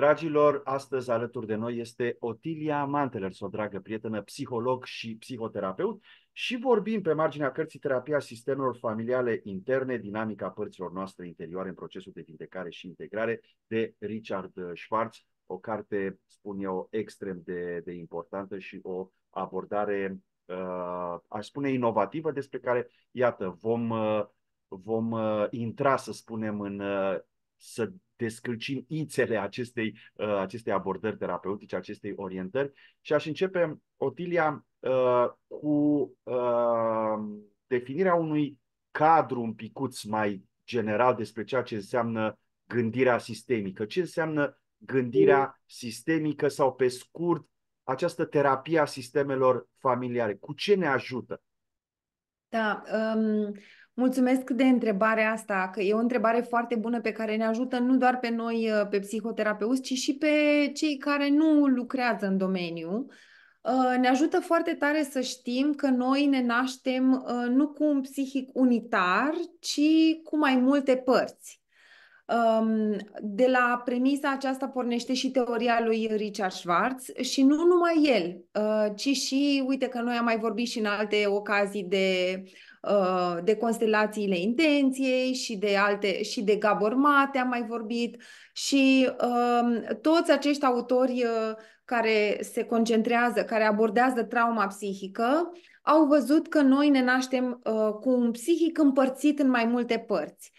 Dragilor, astăzi alături de noi este Otilia Manteler, o dragă prietenă, psiholog și psihoterapeut și vorbim pe marginea cărții Terapia Sistemelor Familiale Interne, Dinamica Părților Noastre Interioare în Procesul de Vindecare și Integrare de Richard Schwartz, o carte, spun eu, extrem de, de importantă și o abordare, uh, aș spune, inovativă despre care, iată, vom, uh, vom uh, intra, să spunem, în, uh, să descălcim ițele acestei, uh, acestei abordări terapeutice, acestei orientări. Și aș începe, Otilia, uh, cu uh, definirea unui cadru un picuț mai general despre ceea ce înseamnă gândirea sistemică. Ce înseamnă gândirea mm. sistemică sau, pe scurt, această terapie a sistemelor familiare? Cu ce ne ajută? Da, um, Mulțumesc de întrebarea asta, că e o întrebare foarte bună pe care ne ajută nu doar pe noi, uh, pe psihoterapeuți, ci și pe cei care nu lucrează în domeniu. Uh, ne ajută foarte tare să știm că noi ne naștem uh, nu cu un psihic unitar, ci cu mai multe părți. Um, de la premisa aceasta pornește și teoria lui Richard Schwartz și nu numai el, ci și, uite că noi am mai vorbit și în alte ocazii de uh, Uh, de constelațiile intenției și de alte și de Gabor Mate am mai vorbit și um, toți acești autori uh, care se concentrează, care abordează trauma psihică, au văzut că noi ne naștem uh, cu un psihic împărțit în mai multe părți.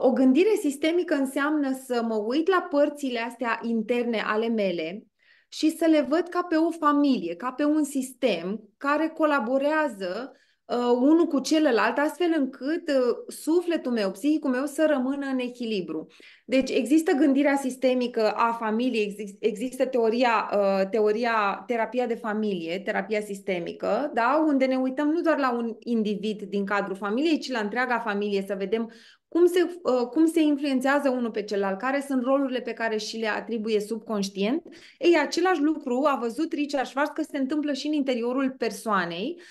O gândire sistemică înseamnă să mă uit la părțile astea interne ale mele și să le văd ca pe o familie, ca pe un sistem care colaborează uh, unul cu celălalt, astfel încât uh, sufletul meu, psihicul meu să rămână în echilibru. Deci există gândirea sistemică a familiei, exist- există teoria, uh, teoria, terapia de familie, terapia sistemică, da? unde ne uităm nu doar la un individ din cadrul familiei, ci la întreaga familie, să vedem cum se, cum se influențează unul pe celălalt, care sunt rolurile pe care și le atribuie subconștient. Ei, același lucru a văzut Richard Schwartz că se întâmplă și în interiorul persoanei, uh,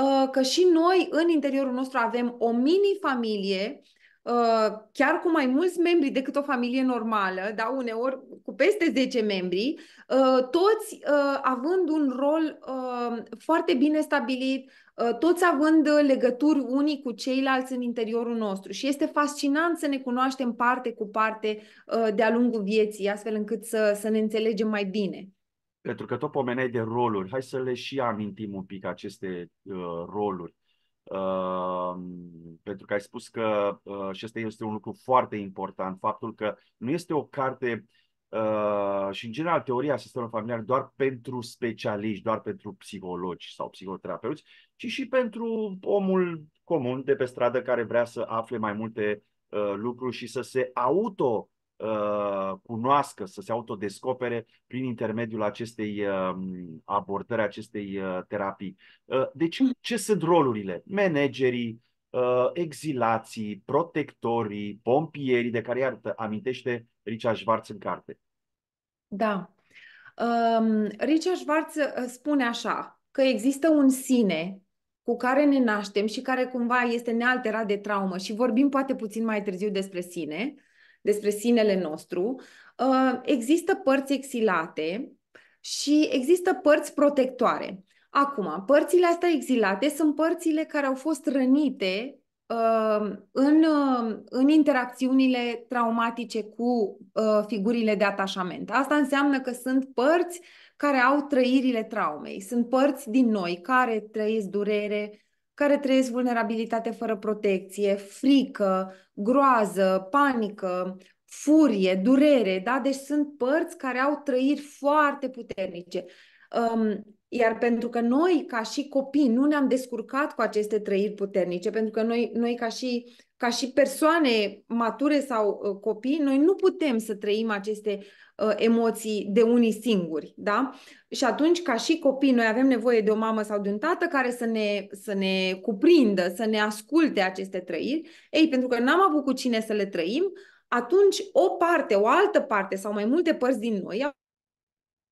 Uh, că și noi în interiorul nostru avem o mini-familie uh, chiar cu mai mulți membri decât o familie normală, da, uneori cu peste 10 membri, uh, toți având un rol foarte bine stabilit, toți având legături unii cu ceilalți în interiorul nostru și este fascinant să ne cunoaștem parte cu parte de-a lungul vieții, astfel încât să, să ne înțelegem mai bine pentru că tot pomeneai de roluri, hai să le și amintim un pic aceste uh, roluri. Uh, pentru că ai spus că, uh, și asta este un lucru foarte important, faptul că nu este o carte uh, și, în general, teoria sistemului familiar doar pentru specialiști, doar pentru psihologi sau psihoterapeuți, ci și pentru omul comun de pe stradă care vrea să afle mai multe uh, lucruri și să se auto Uh, cunoască, să se autodescopere prin intermediul acestei um, abordări, acestei uh, terapii. Uh, deci, mm. ce sunt rolurile? Managerii, exilații, protectorii, pompierii, de care iar amintește Richard Schwartz în carte. Da. Um, Richard Schwartz spune așa, că există un sine cu care ne naștem și care cumva este nealterat de traumă și vorbim poate puțin mai târziu despre sine, uh, despre sinele nostru, uh, există părți exilate și există părți protectoare. Acum, părțile astea exilate sunt părțile care au fost rănite uh, în, uh, în interacțiunile traumatice cu figurile de atașament. Asta înseamnă că sunt părți care au trăirile traumei, sunt părți din noi care trăiesc durere, care trăiesc vulnerabilitate fără protecție, frică, groază, panică, furie, durere, da? Deci sunt părți care au trăiri foarte puternice. Um, iar pentru că noi, ca și copii, nu ne-am descurcat cu aceste trăiri puternice, pentru că noi, noi ca și ca și persoane mature sau ă, copii, noi nu putem să trăim aceste ă, emoții de unii singuri, da? Și atunci, ca și copii, noi avem nevoie de o mamă sau de un tată care să ne, să ne cuprindă, să ne asculte aceste trăiri. Ei, pentru că n-am avut cu cine să le trăim, atunci o parte, o altă parte sau mai multe părți din noi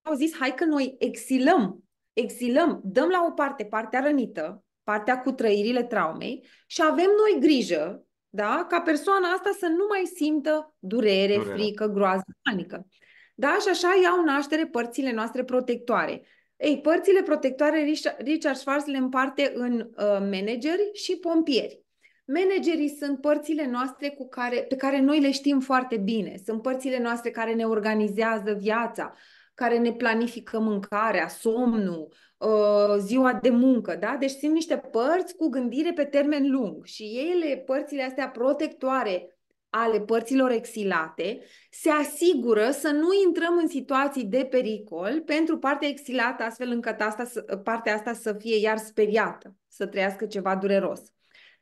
au zis, hai că noi exilăm, exilăm, dăm la o parte partea rănită, partea cu trăirile traumei și avem noi grijă da? ca persoana asta să nu mai simtă durere, durere. frică, groază, panică. Da? Și așa iau naștere părțile noastre protectoare. Ei, părțile protectoare Richard Schwarz le împarte în uh, manageri și pompieri. Managerii sunt părțile noastre cu care, pe care noi le știm foarte bine. Sunt părțile noastre care ne organizează viața, care ne planifică mâncarea, somnul, Uh, ziua de muncă, da? Deci sunt niște părți cu gândire pe termen lung și ele, părțile astea protectoare ale părților exilate, se asigură să nu intrăm în situații de pericol pentru partea exilată, astfel încât asta, partea asta să fie iar speriată, să trăiască ceva dureros.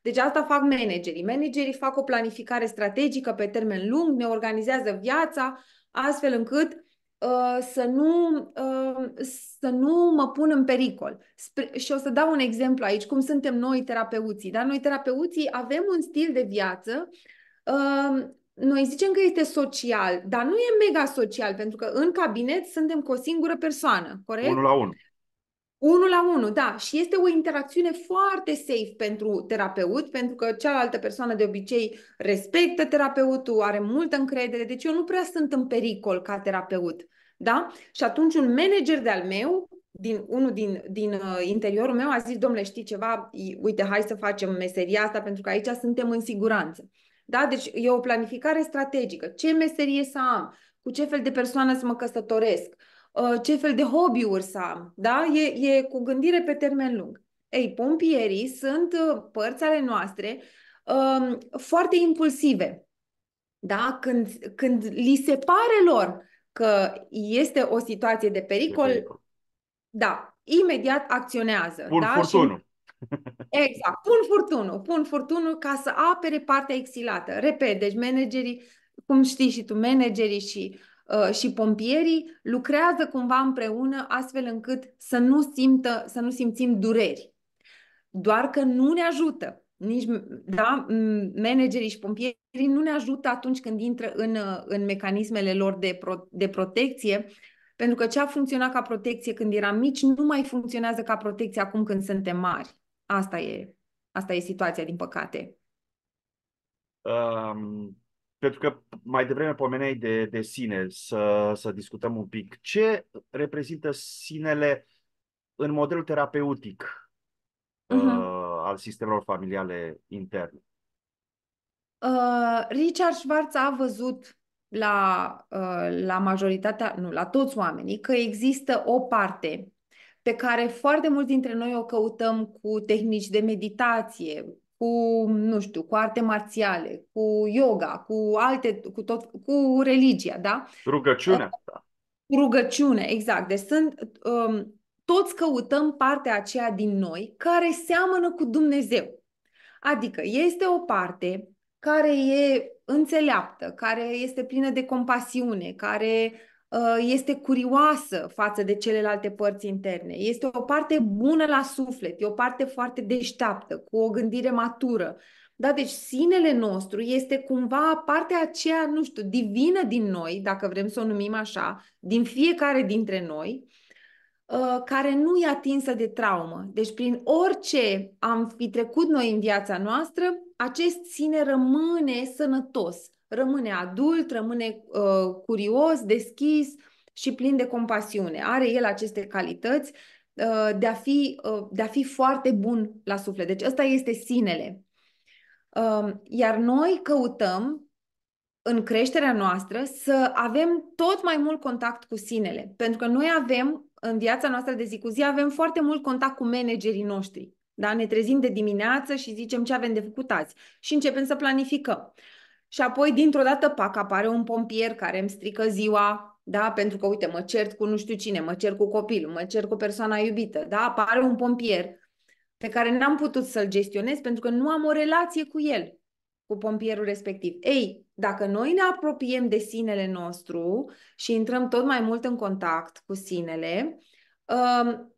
Deci asta fac managerii. Managerii fac o planificare strategică pe termen lung, ne organizează viața astfel încât Uh, să nu, uh, să nu mă pun în pericol. Spre, și o să dau un exemplu aici, cum suntem noi terapeuții. Dar noi terapeuții avem un stil de viață, uh, noi zicem că este social, dar nu e mega social, pentru că în cabinet suntem cu o singură persoană, corect? Unul la unul. Unul la unul, da. Și este o interacțiune foarte safe pentru terapeut, pentru că cealaltă persoană de obicei respectă terapeutul, are multă încredere, deci eu nu prea sunt în pericol ca terapeut. Da? Și atunci un manager de-al meu, din, unul din, din uh, interiorul meu, a zis, domnule, știi ceva, uite, hai să facem meseria asta, pentru că aici suntem în siguranță. Da? Deci e o planificare strategică. Ce meserie să am? Cu ce fel de persoană să mă căsătoresc? Uh, ce fel de hobby-uri să am, da? E, e cu gândire pe termen lung. Ei, pompierii sunt uh, părți ale noastre um, foarte impulsive, da? Când, când li se pare lor că este o situație de pericol, de pericol. da, imediat acționează. Pun da? furtunul. Și... Exact, pun furtunul, pun furtunul ca să apere partea exilată. Repet, deci managerii, cum știi și tu, managerii și Uh, și pompierii lucrează cumva împreună astfel încât să nu, simtă, să nu simțim dureri. Doar că nu ne ajută. Nici, da, managerii și pompierii nu ne ajută atunci când intră în, uh, în mecanismele lor de, pro, de protecție, pentru că ce a funcționat ca protecție când eram mici nu mai funcționează ca protecție acum când suntem mari. Asta e, asta e situația, din păcate. Um, pentru că mai devreme pomeneai de, de sine, să, să discutăm un pic. Ce reprezintă sinele în modelul terapeutic uh-huh. uh, mhm. al sistemelor familiale interne? Uh, Richard Schwartz a văzut la, uh, la majoritatea, nu, la toți oamenii, că există o parte pe care foarte mulți dintre noi o căutăm cu tehnici de meditație, cu, nu știu, cu arte marțiale, cu yoga, cu alte, cu tot, cu religia, da? Rugăciunea. Rugăciune, exact. Deci sunt, um, toți căutăm partea aceea din noi care seamănă cu Dumnezeu. Adică este o parte care e înțeleaptă, care este plină de compasiune, care Uh, este curioasă față de celelalte părți interne. Este o parte bună la suflet, e o parte foarte deșteaptă, cu o gândire matură. Da, deci sinele nostru este cumva partea aceea, nu știu, divină din noi, dacă vrem să o numim așa, din fiecare dintre noi, uh, care nu e atinsă de traumă. Deci prin orice am fi trecut noi în viața noastră, acest sine rămâne sănătos rămâne adult, rămâne uh, curios, deschis și plin de compasiune. Are el aceste calități uh, de, a fi, uh, de a fi foarte bun la suflet. Deci ăsta este sinele. Uh, iar noi căutăm în creșterea noastră să avem tot mai mult contact cu sinele. Pentru că noi avem, în viața noastră de zi cu zi, avem foarte mult contact cu managerii noștri. Da? Ne trezim de dimineață și zicem ce avem de făcut azi și începem să planificăm și apoi dintr-o dată, pac, apare un pompier care îmi strică ziua, da? Pentru că, uite, mă cert cu nu știu cine, mă cer cu copilul, mă cer cu persoana iubită, da? Apare un pompier pe care n-am putut să-l gestionez pentru că nu am o relație cu el, cu pompierul respectiv. Ei, dacă noi ne apropiem de sinele nostru și intrăm tot mai mult în contact cu sinele, um,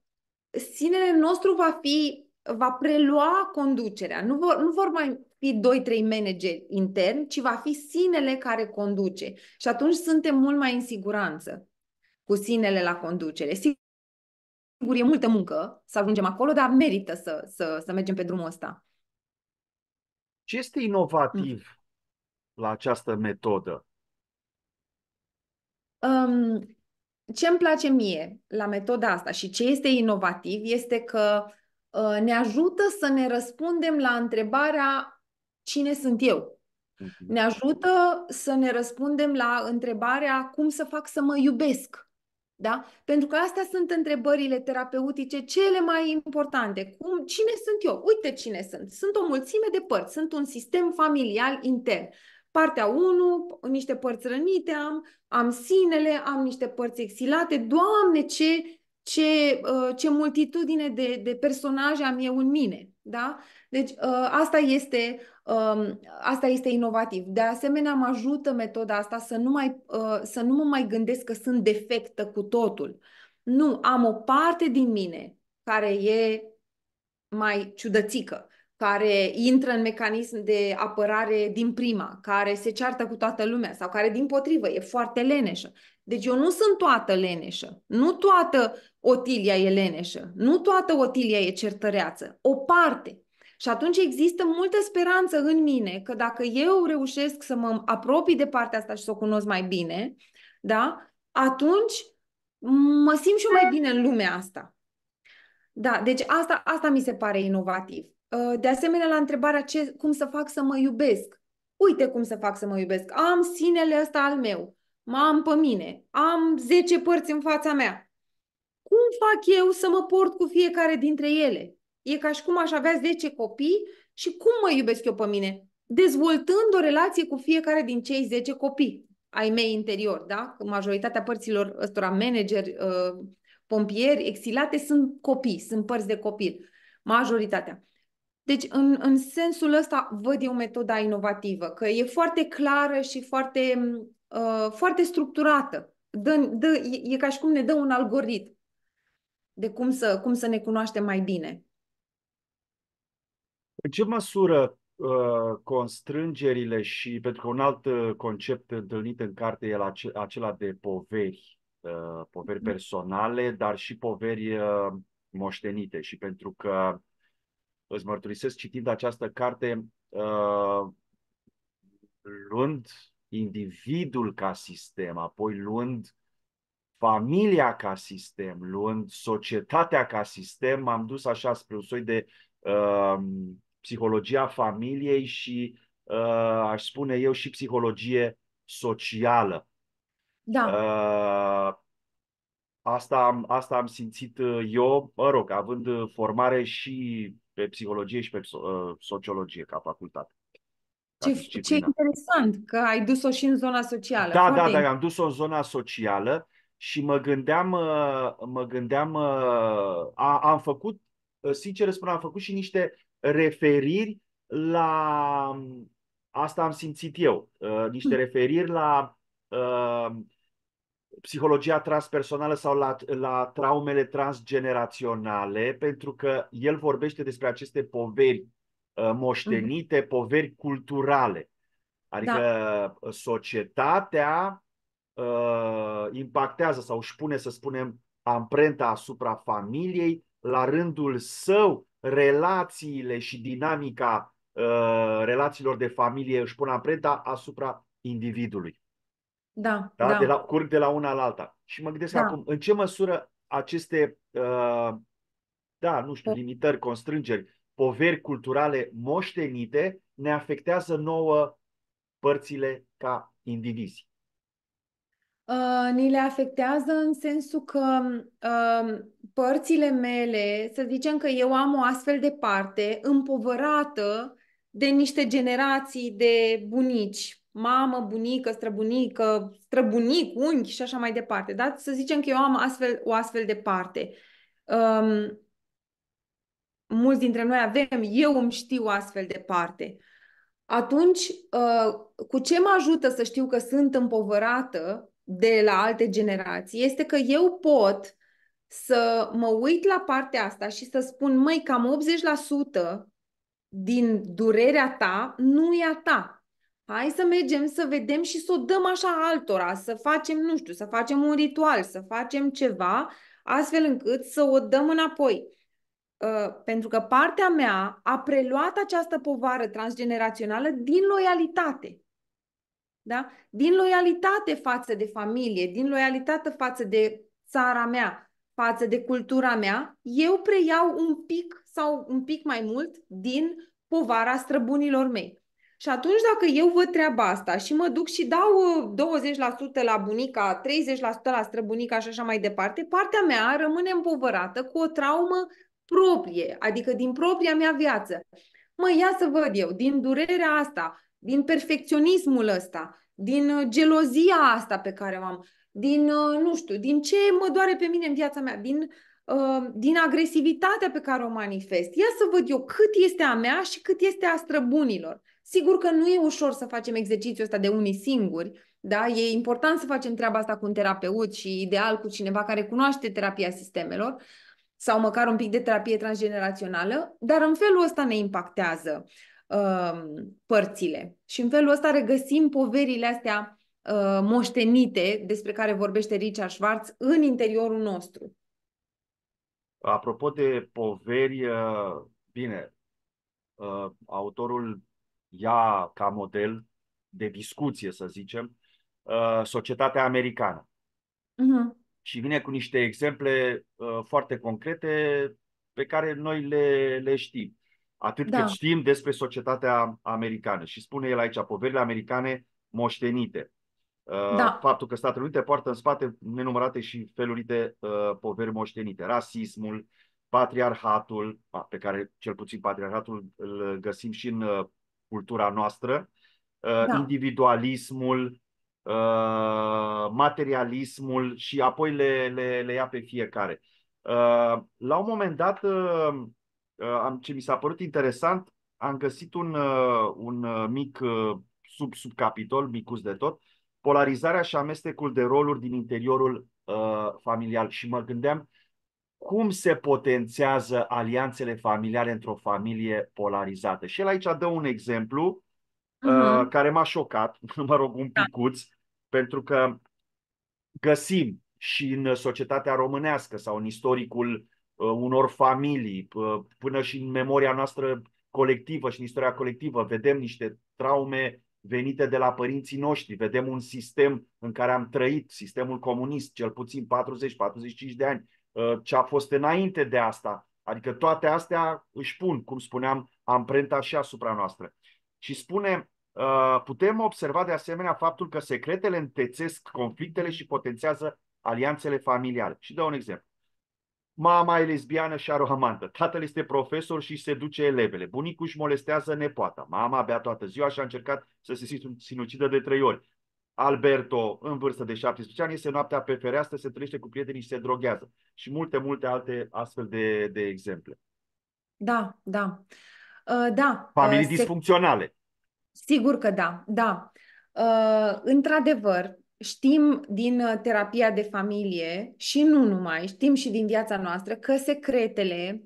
sinele nostru va fi va prelua conducerea. Nu vor, nu vor mai fi 2-3 manageri interni, ci va fi sinele care conduce. Și atunci suntem mult mai în siguranță cu sinele la conducere. Sigur, e multă muncă să ajungem acolo, dar merită să, să, să mergem pe drumul ăsta. Ce este inovativ mm. la această metodă? Um, ce îmi place mie la metoda asta și ce este inovativ este că uh, ne ajută să ne răspundem la întrebarea cine sunt eu. Mm-hmm. Ne ajută să ne răspundem la întrebarea cum să fac să mă iubesc. Da? Pentru că astea sunt întrebările terapeutice cele mai importante. Cum, cine sunt eu? Uite cine sunt. Sunt o mulțime de părți. Sunt un sistem familial intern. Partea 1, niște părți rănite am, am sinele, am niște părți exilate. Doamne, ce, ce, uh, ce multitudine de, de personaje am eu în mine. Da? Deci ă, asta este, ă, asta este inovativ. De asemenea, mă ajută metoda asta să nu, mai, ă, să nu mă mai gândesc că sunt defectă cu totul. Nu, am o parte din mine care e mai ciudățică, care intră în mecanism de apărare din prima, care se ceartă cu toată lumea sau care din potrivă e foarte leneșă. Deci eu nu sunt toată leneșă, nu toată Otilia e leneșă, nu toată Otilia e certăreață, o parte. Și atunci există multă speranță în mine că dacă eu reușesc să mă apropii de partea asta și să o cunosc mai bine, da, atunci mă simt și mai bine în lumea asta. Da, deci asta, asta mi se pare inovativ. Uh, de asemenea, la întrebarea ce, cum să fac să mă iubesc. Uite cum să fac să mă iubesc. Am sinele ăsta al meu. m am pe mine. Am 10 părți în fața mea. Cum fac eu să mă port cu fiecare dintre ele? E ca și cum aș avea 10 copii și cum mă iubesc eu pe mine? Dezvoltând o relație cu fiecare din cei 10 copii ai mei interior, da? Majoritatea părților ăstora manageri, uh, pompieri, exilate sunt copii, sunt părți de copil. Majoritatea. Deci, în, în sensul ăsta, văd eu metoda inovativă, că e foarte clară și foarte, uh, foarte structurată. Dă, dă, e, e ca și cum ne dă un algoritm de cum să, cum să ne cunoaștem mai bine. În ce măsură uh, constrângerile și, pentru că un alt uh, concept întâlnit în carte e acela de poveri, uh, poveri mm-hmm. personale, dar și poveri moștenite. Și pentru că îți mărturisesc citind această carte, luând individul ca sistem, apoi luând familia ca sistem, luând societatea ca sistem, m-am dus așa spre un soi de psihologia familiei și, uh, aș spune eu, și psihologie socială. Da. Uh, asta, am, asta am simțit uh, eu, mă rog, având uh, formare și pe psihologie și pe uh, sociologie ca facultate. Ce, ce interesant că ai dus-o și în zona socială. Da, da Foarte da, da, am dus-o în zona socială și mă gândeam, uh, mă gândeam a, am făcut, sincer spun, am făcut și niște referiri la, asta am simțit eu, uh, niște hmm. referiri la uh, psihologia transpersonală sau la, la traumele transgeneraționale, pentru că el vorbește despre aceste poveri uh, moștenite, hmm. poveri culturale. Adică da. societatea uh, impactează sau își pune, să spunem, amprenta asupra familiei, la rândul său relațiile și dinamica uh, relațiilor de familie își pun amprenta asupra individului. Da, da, da. De la, curg de la una la alta. Și mă gândesc da. acum, în ce măsură aceste, uh, da, nu știu, da. limitări, constrângeri, poveri culturale moștenite ne afectează nouă părțile ca indivizi. Uh, ni le afectează în sensul că uh, părțile mele, să zicem că eu am o astfel de parte împovărată de niște generații de bunici, mamă, bunică, străbunică, străbunic, unchi și așa mai departe. Da? Să zicem că eu am astfel, o astfel de parte. Um, mulți dintre noi avem, eu îmi știu astfel de parte. Atunci, uh, cu ce mă ajută să știu că sunt împovărată de la alte generații este că eu pot să mă uit la partea asta și să spun, măi, cam 80% din durerea ta nu e a ta. Hai să mergem să vedem și să o dăm așa altora, să facem, nu știu, să facem un ritual, să facem ceva, astfel încât să o dăm înapoi. Uh, pentru că partea mea a preluat această povară transgenerațională din loialitate. Da? Din loialitate față de familie, din loialitate față de țara mea, față de cultura mea, eu preiau un pic sau un pic mai mult din povara străbunilor mei. Și atunci dacă eu văd treaba asta și mă duc și dau 20% uh, la bunica, 30% la străbunica și așa mai departe, partea mea rămâne împovărată cu o traumă proprie, adică din propria mea viață. Mă, ia să văd eu, din durerea asta, din perfecționismul ăsta, din uh, gelozia asta pe care o am, din, uh, nu știu, din ce mă doare pe mine în viața mea, din, uh, din agresivitatea pe care o manifest. Ia să văd eu cât este a mea și cât este a străbunilor. Sigur că nu e ușor să facem exercițiul ăsta de unii singuri, da? E important să facem treaba asta cu un terapeut și ideal cu cineva care cunoaște terapia sistemelor sau măcar un pic de terapie transgenerațională, dar în felul ăsta ne impactează Um, părțile. Și în felul ăsta regăsim poverile astea uh, moștenite despre care vorbește Richard Schwartz în interiorul nostru. Apropo de poveri, uh, bine, uh, autorul ia ca model de discuție, să zicem, societatea americană. Uh-huh. Și vine cu niște exemple foarte concrete pe care noi le, le știm atât da. cât știm despre societatea americană. Și spune el aici, poverile americane moștenite. Uh, da. Faptul că Statele Unite poartă în spate nenumărate și felurite uh, poveri moștenite. Rasismul, patriarhatul, pe care cel puțin patriarhatul îl găsim și în uh, cultura noastră, uh, da. individualismul, uh, materialismul și apoi le, le, le ia pe fiecare. Uh, la un moment dat, Uh, am, ce mi s-a părut interesant, am găsit un, uh, un uh, mic sub subcapitol, micus de tot, polarizarea și amestecul de roluri din interiorul uh, familial. Și mă gândeam cum se potențează alianțele familiale într-o familie polarizată. Și el aici dă un exemplu uh, uh-huh. care m-a șocat, mă rog, un da. picuț, pentru că găsim și în societatea românească sau în istoricul Uh, unor familii, uh, până și în memoria noastră colectivă și în istoria colectivă, vedem niște traume venite de la părinții noștri, vedem un sistem în care am trăit, sistemul comunist, cel puțin 40-45 de ani, uh, ce a fost înainte de asta. Adică toate astea își pun, cum spuneam, amprenta și asupra noastră. Și spune, putem observa de asemenea faptul că secretele întețesc conflictele și potențează alianțele familiale. Și dau un exemplu. Mama e lesbiană și arohamantă, tatăl este profesor și se duce elevele, bunicul își molestează nepoata, mama bea toată ziua și a încercat să se sinucidă de trei ori. Alberto, în vârstă de 17 ani, este noaptea pe fereastră, se întâlnește cu prietenii și se droghează. Și multe, multe alte astfel de, de exemple. Da, da. Uh, da. Ă, Familii uh, se... disfuncționale. Sigur că da, da. Uh, într-adevăr, știm din uh, terapia de familie și nu numai, știm și din viața noastră că secretele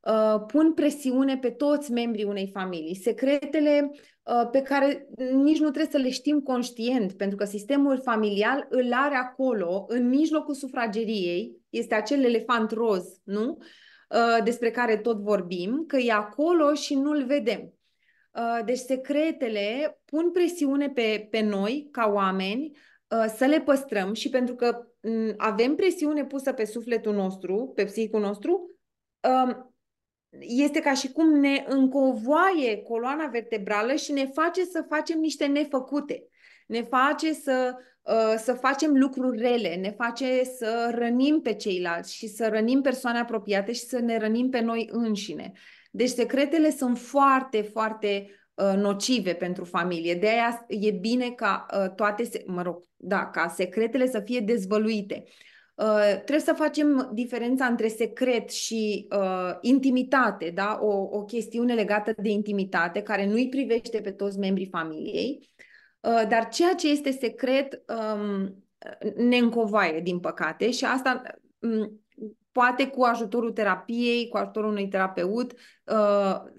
uh, pun presiune pe toți membrii unei familii. Secretele uh, pe care nici nu trebuie să le știm conștient, pentru că sistemul familial îl are acolo, în mijlocul sufrageriei, este acel elefant roz, nu? Uh, despre care tot vorbim, că e acolo și nu-l vedem. Uh, deci secretele pun presiune pe, pe noi ca oameni Uh, să le păstrăm și pentru că mm, avem presiune pusă pe sufletul nostru, pe psihicul nostru, um, este ca și cum ne încovoaie coloana vertebrală și ne face să facem niște nefăcute. Ne face să, uh, să facem lucruri rele, ne face să rănim pe ceilalți și să rănim persoane apropiate și să ne rănim pe noi înșine. Deci secretele sunt foarte, foarte Uh, nocive pentru familie. De aia e bine ca uh, toate, mă rog, da, ca secretele să fie dezvăluite. Uh, trebuie să facem diferența între secret și uh, intimitate, da? o, o chestiune legată de intimitate care nu i privește pe toți membrii familiei, uh, dar ceea ce este secret um, ne încovaie, din păcate, și asta um, poate cu ajutorul terapiei, cu ajutorul unui terapeut, uh,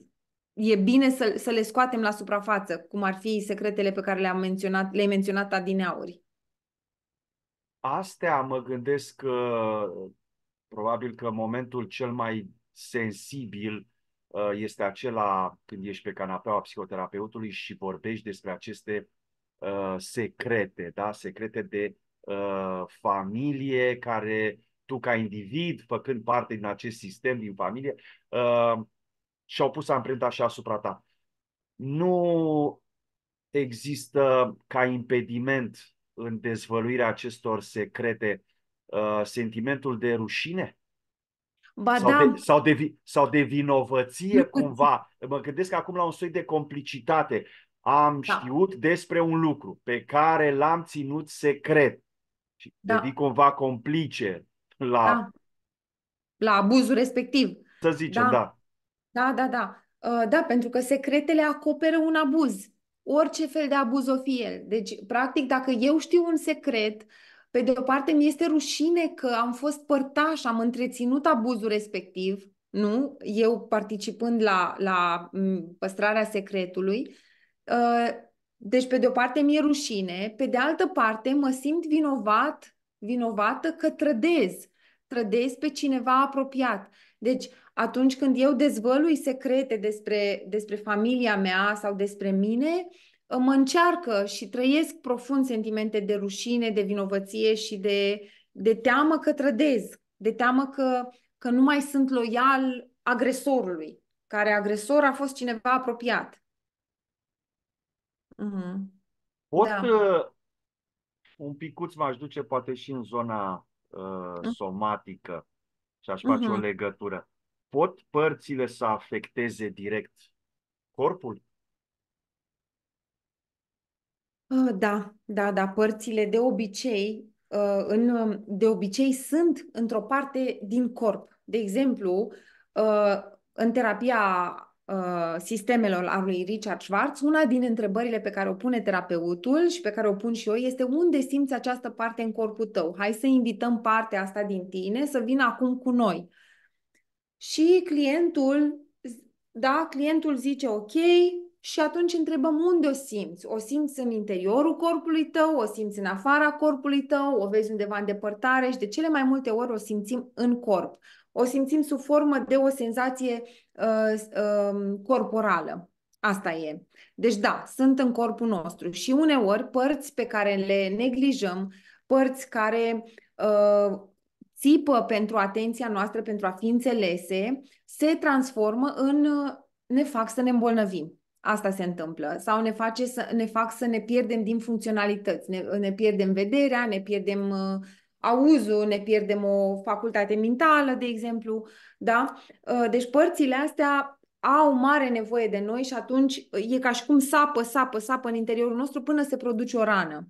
e bine să, să le scoatem la suprafață, cum ar fi secretele pe care le-am menționat, le-ai menționat adineauri? Astea mă gândesc că probabil că momentul cel mai sensibil uh, este acela când ești pe canapeaua psihoterapeutului și vorbești despre aceste uh, secrete, da? secrete de uh, familie care tu ca individ, făcând parte din acest sistem din familie, uh, și-au pus amprenta și asupra ta. Nu există ca impediment în dezvăluirea acestor secrete uh, sentimentul de rușine? Ba sau, da. de, sau, de, sau de vinovăție cumva. Mă gândesc acum la un soi de complicitate. Am da. știut despre un lucru pe care l-am ținut secret. Și da. devii cumva complice la... Da. La abuzul respectiv. Să zicem, da. da. Da, da, da. Uh, da, pentru că secretele acoperă un abuz. Orice fel de abuz o fie el. Deci, practic, dacă eu știu un secret, pe de o parte mi este rușine că am fost părtaș, am întreținut abuzul respectiv, nu? Eu participând la, la păstrarea secretului. Uh, deci, pe de o parte mi-e rușine, pe de altă parte mă simt vinovat, vinovată că trădez. Trădez pe cineva apropiat. Deci, atunci când eu dezvălui secrete despre, despre familia mea sau despre mine, mă încearcă și trăiesc profund sentimente de rușine, de vinovăție și de, de teamă că trădez, de teamă că, că nu mai sunt loial agresorului, care agresor a fost cineva apropiat. Mm-hmm. Pot da. Uh, un picuț m-aș duce poate și în zona uh, mm. somatică și aș face mm-hmm. o legătură pot părțile să afecteze direct corpul? Ah, da, da, da, părțile de obicei, ah, în, de obicei sunt într-o parte din corp. De exemplu, ah, în terapia sistemelor a lui Richard Schwartz, una din întrebările pe care o pune terapeutul și pe care o pun și eu este unde simți această parte în corpul tău? Hai să invităm partea asta din tine să vină acum cu noi. Uh, și clientul, da, clientul zice ok și atunci întrebăm unde o simți. O simți în interiorul corpului tău, o simți în afara corpului tău, o vezi undeva în depărtare și de cele mai multe ori o simțim în corp. O simțim sub formă de o senzație uh, uh, corporală. Asta e. Deci da, sunt în corpul nostru și uneori părți pe care le neglijăm, părți care uh, țipă pentru atenția noastră, pentru a fi înțelese, se transformă în uh, ne fac să ne îmbolnăvim. Asta se întâmplă. Sau ne, face să, ne fac să ne pierdem din funcționalități, ne, ne pierdem vederea, ne pierdem uh, auzul, ne pierdem o facultate mentală, de exemplu. Da? Uh, deci părțile astea au mare nevoie de noi și atunci e ca și cum sapă, sapă, sapă în interiorul nostru până se produce o rană.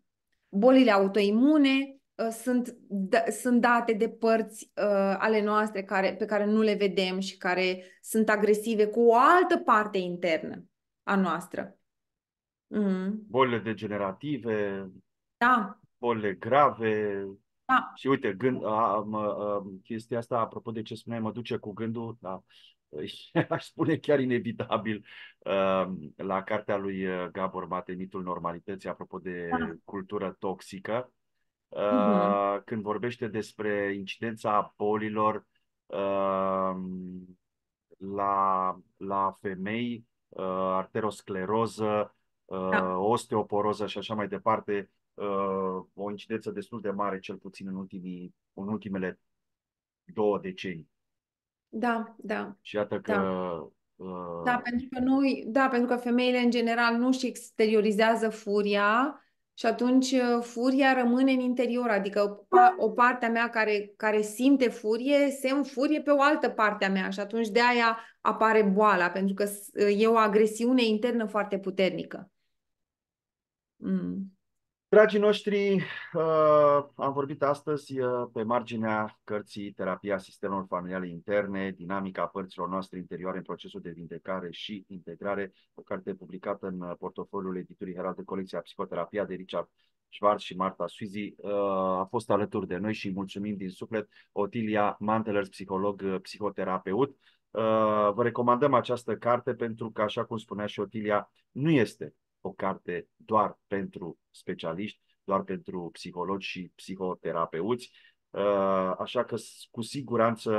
Bolile autoimune, Uh, sunt, da, sunt date de părți uh, ale noastre care, pe care nu le vedem și care sunt agresive cu o altă parte internă a noastră. Mm. Bolile degenerative, da. bolile grave. Da. Și uite, gând, a, mă, a, chestia asta, apropo de ce spuneai, mă duce cu gândul, da, aș spune chiar inevitabil, a, uh, la cartea lui uh, Gabor Mitul Normalității, apropo de da. cultură toxică uh-huh. când vorbește despre incidența bolilor uh, la, la femei, uh, arteroscleroză, da. uh, da. osteoporoză și așa mai departe, uh, o incidență destul de mare, cel puțin în, ultimii, în ultimele două decenii. Da, da. Și iată că da. Uh, da, pentru că nu, da, pentru că femeile în general nu și exteriorizează furia și atunci uh, furia rămâne în interior, adică o parte a mea care, care simte furie se înfurie pe o altă parte a mea și atunci de aia apare boala, pentru că uh, e o agresiune internă foarte puternică. Mm. Dragii noștri, uh, am vorbit astăzi uh, pe marginea cărții Terapia sistemelor familiale interne, dinamica părților noastre interioare în procesul de vindecare și integrare, o carte publicată în uh, portofoliul editurii Herald de colecția Psihoterapia de Richard Schwartz și Marta Suizi a fost alături de noi și mulțumim din suflet Otilia Mantelers, psiholog, psihoterapeut. Vă recomandăm această carte pentru că, așa cum spunea și Otilia, nu este o carte doar pentru specialiști, doar pentru psihologi și psihoterapeuți, uh, așa că cu siguranță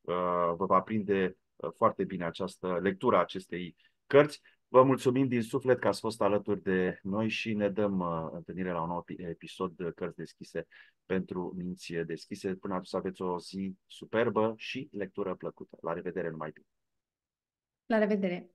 uh, vă va prinde uh, foarte bine această lectura acestei cărți. Vă mulțumim din suflet că ați fost alături de noi și ne dăm întâlnire la un nou episod de Cărți Deschise pentru Minți Deschise. Până atunci aveți o zi superbă și lectură plăcută. La revedere, numai bine! La revedere!